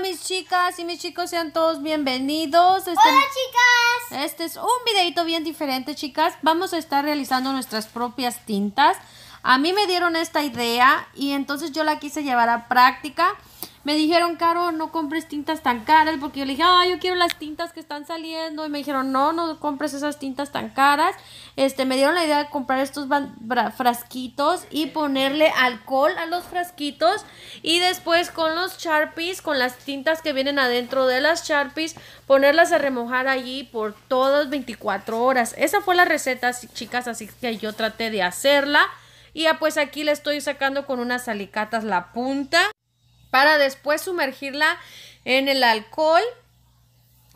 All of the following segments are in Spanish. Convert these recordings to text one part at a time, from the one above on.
mis chicas y mis chicos, sean todos bienvenidos. Este Hola chicas. Este es un videito bien diferente, chicas. Vamos a estar realizando nuestras propias tintas. A mí me dieron esta idea y entonces yo la quise llevar a práctica. Me dijeron, Caro, no compres tintas tan caras, porque yo le dije, ah, yo quiero las tintas que están saliendo. Y me dijeron, no, no compres esas tintas tan caras. Este, me dieron la idea de comprar estos frasquitos y ponerle alcohol a los frasquitos. Y después con los Sharpies, con las tintas que vienen adentro de las Sharpies, ponerlas a remojar allí por todas 24 horas. Esa fue la receta, chicas, así que yo traté de hacerla. Y ya pues aquí le estoy sacando con unas alicatas la punta para después sumergirla en el alcohol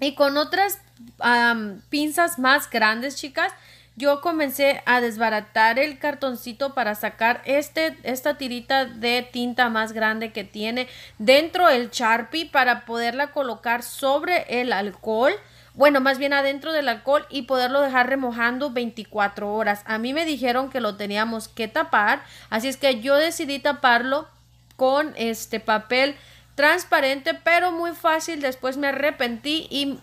y con otras pinzas más grandes, chicas, yo comencé a desbaratar el cartoncito para sacar este, esta tirita de tinta más grande que tiene dentro el Sharpie para poderla colocar sobre el alcohol. Bueno, más bien adentro del alcohol y poderlo dejar remojando 24 horas. A mí me dijeron que lo teníamos que tapar, así es que yo decidí taparlo con este papel transparente, pero muy fácil. Después me arrepentí y,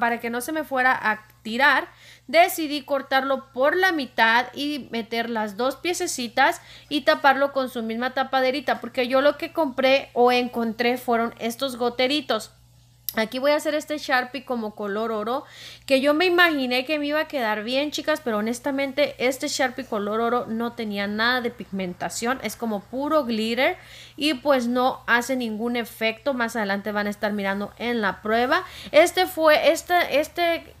para que no se me fuera a tirar, decidí cortarlo por la mitad y meter las dos piececitas y taparlo con su misma tapaderita, porque yo lo que compré o encontré fueron estos goteritos. Aquí voy a hacer este Sharpie como color oro, que yo me imaginé que me iba a quedar bien, chicas, pero honestamente este Sharpie color oro no tenía nada de pigmentación, es como puro glitter y pues no hace ningún efecto, más adelante van a estar mirando en la prueba. Este fue, este, este,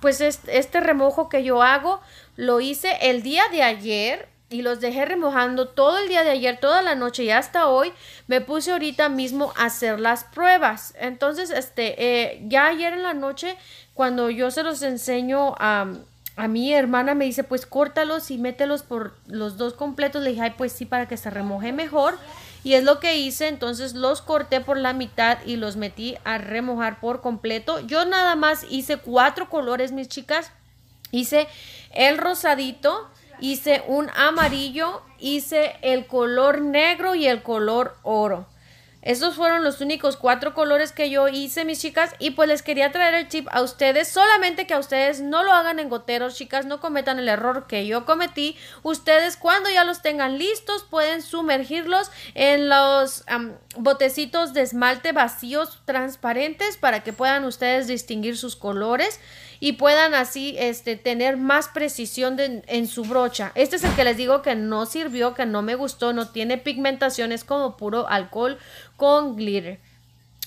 pues este, este remojo que yo hago, lo hice el día de ayer, y los dejé remojando todo el día de ayer, toda la noche y hasta hoy, me puse ahorita mismo a hacer las pruebas. Entonces, este, eh, ya ayer en la noche, cuando yo se los enseño a, a mi hermana, me dice, pues córtalos y mételos por los dos completos. Le dije, ay, pues sí, para que se remoje mejor. Y es lo que hice, entonces los corté por la mitad y los metí a remojar por completo. Yo nada más hice cuatro colores, mis chicas. Hice el rosadito, hice un amarillo, hice el color negro y el color oro. Esos fueron los únicos cuatro colores que yo hice, mis chicas. Y pues les quería traer el chip a ustedes. Solamente que a ustedes no lo hagan en goteros, chicas. No cometan el error que yo cometí. Ustedes cuando ya los tengan listos pueden sumergirlos en los botecitos de esmalte vacíos transparentes para que puedan ustedes distinguir sus colores y puedan así este, tener más precisión en su brocha. Este es el que les digo que no sirvió, que no me gustó, no tiene pigmentación es como puro alcohol con glitter.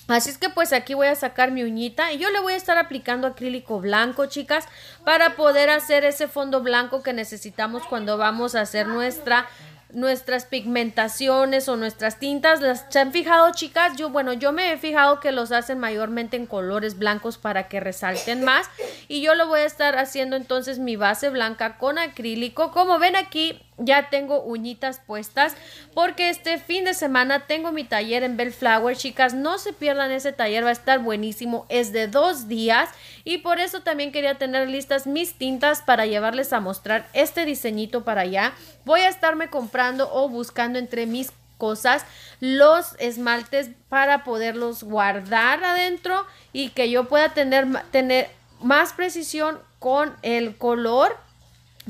Así es que pues aquí voy a sacar mi uñita y yo le voy a estar aplicando acrílico blanco, chicas, para poder hacer ese fondo blanco que necesitamos cuando vamos a hacer nuestra nuestras pigmentaciones o nuestras tintas. ¿Las se han fijado, chicas? Yo, bueno, yo me he fijado que los hacen mayormente en colores blancos para que resalten más. Y yo lo voy a estar haciendo entonces mi base blanca con acrílico. Como ven aquí, ya tengo uñitas puestas porque este fin de semana tengo mi taller en Bellflower. Chicas, no se pierdan ese taller, va a estar buenísimo. Es de dos días y por eso también quería tener listas mis tintas para llevarles a mostrar este diseñito para allá. Voy a estarme comprando o buscando entre mis cosas los esmaltes para poderlos guardar adentro y que yo pueda tener, tener más precisión con el color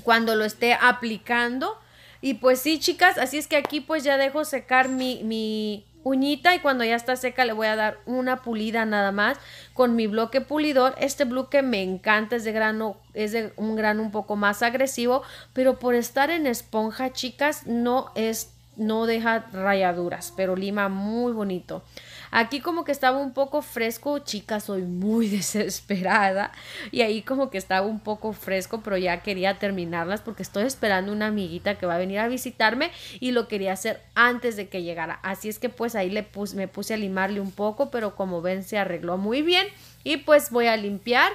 cuando lo esté aplicando y pues sí, chicas, así es que aquí pues ya dejo secar mi, mi uñita y cuando ya está seca le voy a dar una pulida nada más con mi bloque pulidor. Este bloque me encanta, es de grano, es de un grano un poco más agresivo, pero por estar en esponja, chicas, no es no deja rayaduras, pero lima muy bonito. Aquí como que estaba un poco fresco, chicas soy muy desesperada. Y ahí como que estaba un poco fresco, pero ya quería terminarlas porque estoy esperando una amiguita que va a venir a visitarme y lo quería hacer antes de que llegara. Así es que pues ahí le puse, me puse a limarle un poco, pero como ven se arregló muy bien. Y pues voy a limpiar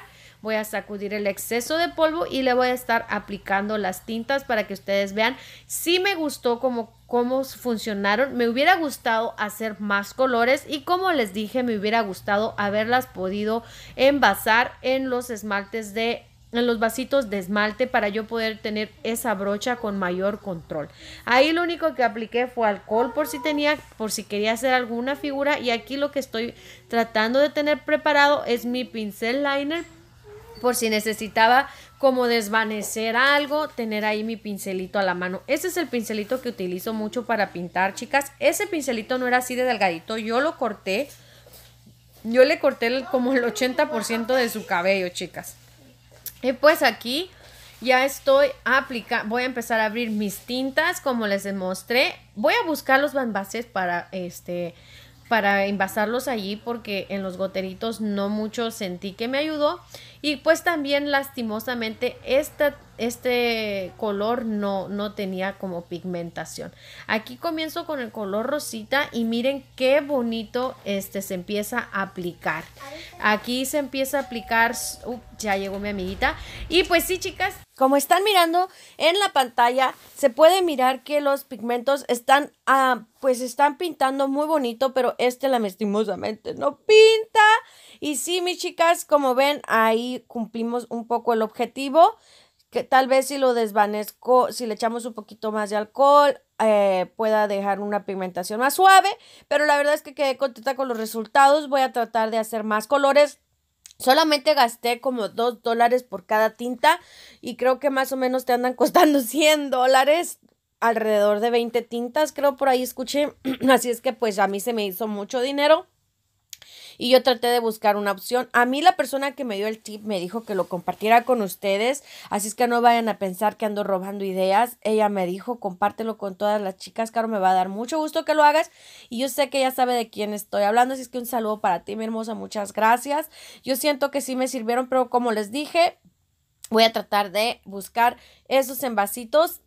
voy a sacudir el exceso de polvo y le voy a estar aplicando las tintas para que ustedes vean si me gustó como cómo funcionaron. Me hubiera gustado hacer más colores y como les dije, me hubiera gustado haberlas podido envasar en los esmaltes de en los vasitos de esmalte para yo poder tener esa brocha con mayor control. Ahí lo único que apliqué fue alcohol por si tenía, por si quería hacer alguna figura y aquí lo que estoy tratando de tener preparado es mi pincel liner por si necesitaba como desvanecer algo, tener ahí mi pincelito a la mano. Ese es el pincelito que utilizo mucho para pintar, chicas. Ese pincelito no era así de delgadito, yo lo corté. Yo le corté como el 80% de su cabello, chicas. Y pues aquí ya estoy aplicando, voy a empezar a abrir mis tintas como les demostré. Voy a buscar los bambases para este para envasarlos allí porque en los goteritos no mucho sentí que me ayudó y pues también lastimosamente esta este color no, no tenía como pigmentación. Aquí comienzo con el color rosita y miren qué bonito este se empieza a aplicar. Aquí se empieza a aplicar, uh, ya llegó mi amiguita. Y pues sí, chicas, como están mirando en la pantalla, se puede mirar que los pigmentos están, ah, pues están pintando muy bonito, pero este la mestimosamente no pinta. Y sí, mis chicas, como ven, ahí cumplimos un poco el objetivo tal vez si lo desvanezco, si le echamos un poquito más de alcohol, eh, pueda dejar una pigmentación más suave, pero la verdad es que quedé contenta con los resultados, voy a tratar de hacer más colores. Solamente gasté como 2 dólares por cada tinta y creo que más o menos te andan costando 100 dólares, alrededor de 20 tintas, creo por ahí escuché, así es que pues a mí se me hizo mucho dinero y yo traté de buscar una opción. A mí la persona que me dio el tip me dijo que lo compartiera con ustedes, así es que no vayan a pensar que ando robando ideas. Ella me dijo, compártelo con todas las chicas, Caro, me va a dar mucho gusto que lo hagas y yo sé que ella sabe de quién estoy hablando, así es que un saludo para ti, mi hermosa, muchas gracias. Yo siento que sí me sirvieron, pero como les dije, voy a tratar de buscar esos envasitos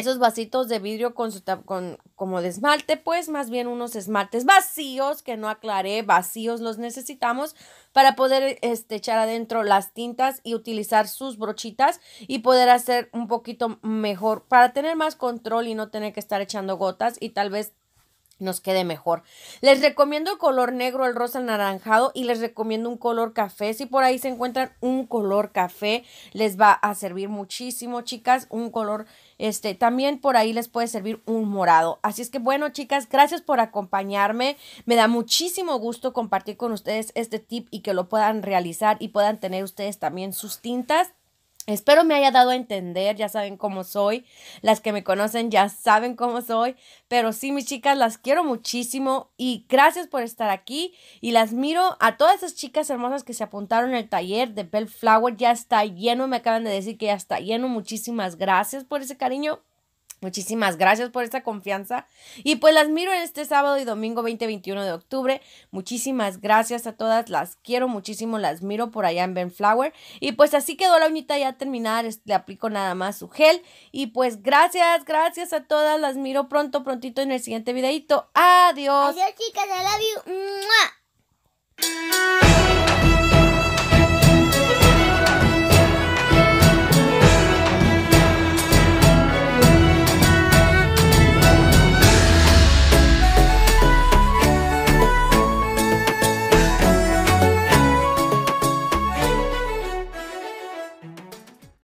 esos vasitos de vidrio con su con, como de esmalte, pues más bien unos esmaltes vacíos, que no aclaré, vacíos los necesitamos para poder este, echar adentro las tintas y utilizar sus brochitas y poder hacer un poquito mejor para tener más control y no tener que estar echando gotas y tal vez nos quede mejor. Les recomiendo el color negro, el rosa anaranjado y les recomiendo un color café. Si por ahí se encuentran un color café, les va a servir muchísimo, chicas. Un color, este, también por ahí les puede servir un morado. Así es que bueno, chicas, gracias por acompañarme. Me da muchísimo gusto compartir con ustedes este tip y que lo puedan realizar y puedan tener ustedes también sus tintas. Espero me haya dado a entender, ya saben cómo soy, las que me conocen ya saben cómo soy, pero sí mis chicas, las quiero muchísimo y gracias por estar aquí y las miro a todas esas chicas hermosas que se apuntaron al taller de bell Flower. ya está lleno, me acaban de decir que ya está lleno, muchísimas gracias por ese cariño Muchísimas gracias por esta confianza. Y pues las miro en este sábado y domingo 20-21 de octubre. Muchísimas gracias a todas. Las quiero muchísimo. Las miro por allá en Ben Flower Y pues así quedó la uñita ya terminada. Le aplico nada más su gel. Y pues gracias, gracias a todas. Las miro pronto, prontito en el siguiente videito. Adiós. Adiós chicas. I love you.